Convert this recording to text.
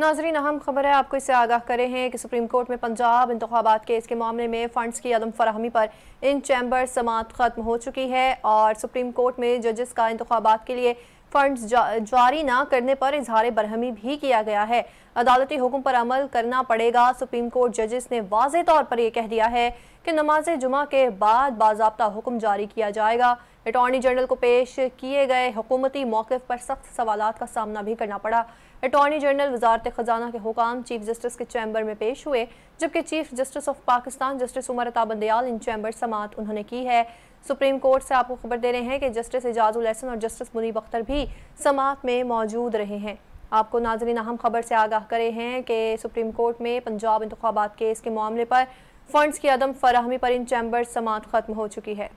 नाजरीन अहम खबर है आपको इससे आगाह करें हैं कि सुप्रीम कोर्ट में पंजाब इंतबात केस के मामले में फंड्स की अदम फरहमी पर इन चैम्बर समात खत्म हो चुकी है और सुप्रीम कोर्ट में जजेस का इंतबात के लिए फंड्स जा, जारी ना करने पर इजहार बरहमी भी किया गया है अदालती हुक्म पर अमल करना पड़ेगा सुप्रीम कोर्ट जजेस ने वाज तौर पर यह कह दिया है कि नमाज जुमा के बाद बाबा हुक्म जारी किया जाएगा अटॉर्नी जनरल को पेश किए गए हुकूमती मौक़ पर सख्त सवाल का सामना भी करना पड़ा अटॉर्नी जनरल वजारत ख़जाना के हुकाम चीफ जस्टिस के चैम्बर में पेश हुए जबकि chief justice of Pakistan justice Umar अताबंदयाल in chamber समात उन्होंने की है सुप्रीम कोर्ट से आपको खबर दे रहे हैं कि जस्टिस एजाजुल एहसन और जस्टिस मुनीब अख्तर भी समात में मौजूद रहे हैं आपको नाजरीन अहम खबर से आगाह करे हैं कि सुप्रीम कोर्ट में पंजाब इंतबात केस के मामले पर फंड्स की अदम फराहमी पर इन चैम्बर समात खत्म हो चुकी है